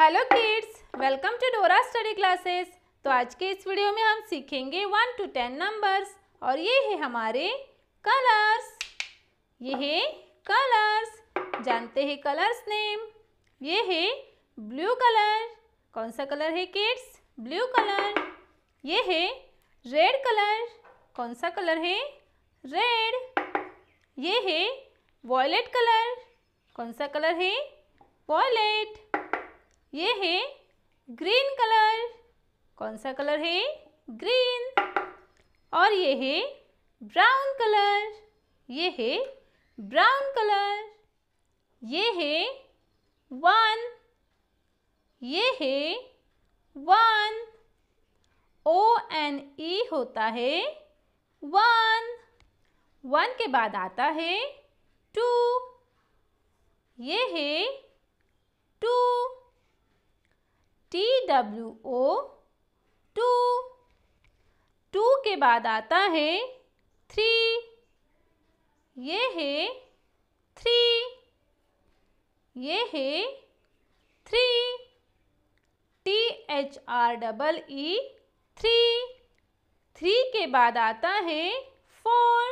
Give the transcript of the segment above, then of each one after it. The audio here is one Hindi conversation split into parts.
hello kids welcome to Dora study classes तो आज के इस वीडियो में हम सीखेंगे वन टू टेन नंबर्स और ये है हमारे कलर्स ये है कलर्स जानते हैं कलर्स नेम ये है ब्लू कलर कौन सा कलर है किड्स ब्लू कलर ये है रेड कलर कौन सा कलर है रेड ये है वॉयलेट कलर कौन सा कलर है वॉयलेट ये है ग्रीन कलर कौन सा कलर है ग्रीन और ये है ब्राउन कलर ये है ब्राउन कलर ये है वन ये है वन ओ एन ई होता है वन वन के बाद आता है टू ये है टू ओ टू टू के बाद आता है थ्री ये है थ्री ये है three T H R double E three three के बाद आता है फोर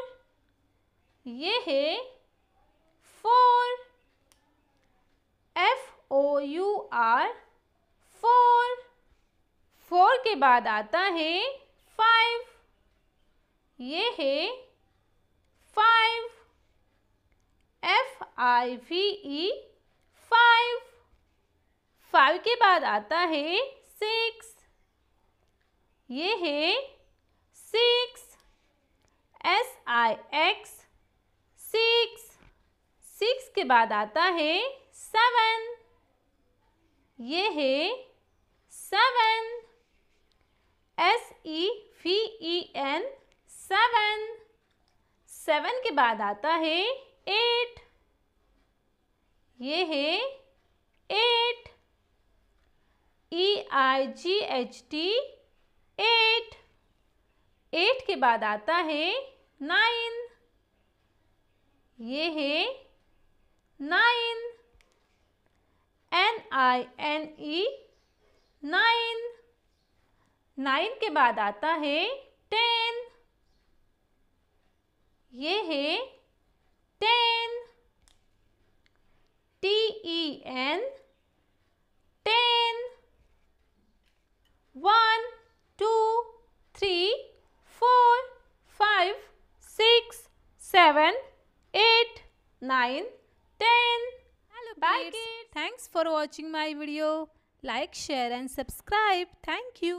ये है four F O U R के बाद आता है फाइव ये है five F I V E five five के बाद आता है सिक्स ये है six S I X six six के बाद आता है सेवन ये है seven S E V E N seven seven के बाद आता है एट ये है eight E I G H T eight eight के बाद आता है नाइन ये है nine N I N E nine nine के बाद आता है टेन ये है ten T E N ten one two three four five six seven eight nine ten hello bye thanks for watching my video like share and subscribe thank you